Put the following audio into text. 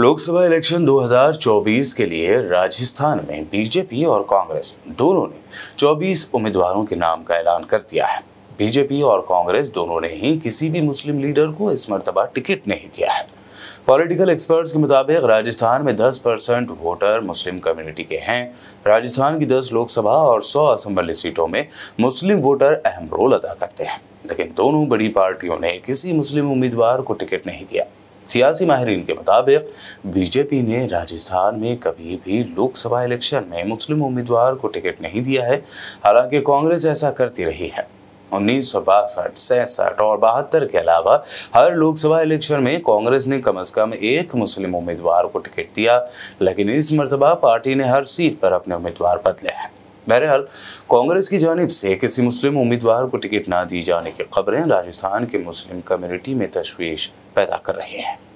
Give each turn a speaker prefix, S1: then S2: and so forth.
S1: Lok Sabha election 2024 के लिए राजस्थान में बीजेपी और कांग्रेस दोनों ने 24 उम्मीदवारों के नाम का ऐलान कर दिया है बीजेपी और कांग्रेस दोनों ने ही किसी भी मुस्लिम लीडर को इस मरतबा टिकट नहीं दिया है पॉलिटिकल एक्सपर्ट्स के मुताबिक राजस्थान में 10 परसेंट वोटर मुस्लिम कम्युनिटी के हैं राजस्थान की 10 लोकसभा और 100 असम्बली सीटों में मुस्लिम वोटर अहम रोल अदा करते हैं लेकिन दोनों बड़ी पार्टियों ने किसी मुस्लिम उम्मीदवार को टिकट नहीं दिया सियासी माहरीन के मुताबिक बीजेपी ने राजस्थान में कभी भी लोकसभा इलेक्शन में मुस्लिम उम्मीदवार को टिकट नहीं दिया है हालांकि कांग्रेस ऐसा करती रही है उन्नीस सौ बासठ सैंसठ और बहत्तर के अलावा हर लोकसभा इलेक्शन में कांग्रेस ने कम से कम एक मुस्लिम उम्मीदवार को टिकट दिया लेकिन इस मरतबा पार्टी ने हर सीट पर अपने उम्मीदवार बदले हैं बहरहाल कांग्रेस की जानब से किसी मुस्लिम उम्मीदवार को टिकट ना दिए जाने की खबरें राजस्थान के मुस्लिम कम्युनिटी में तशवीश पैदा कर रही हैं